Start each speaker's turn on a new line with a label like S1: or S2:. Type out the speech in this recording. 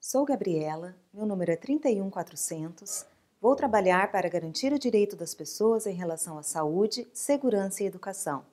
S1: Sou Gabriela, meu número é 31400. Vou trabalhar para garantir o direito das pessoas em relação à saúde, segurança e educação.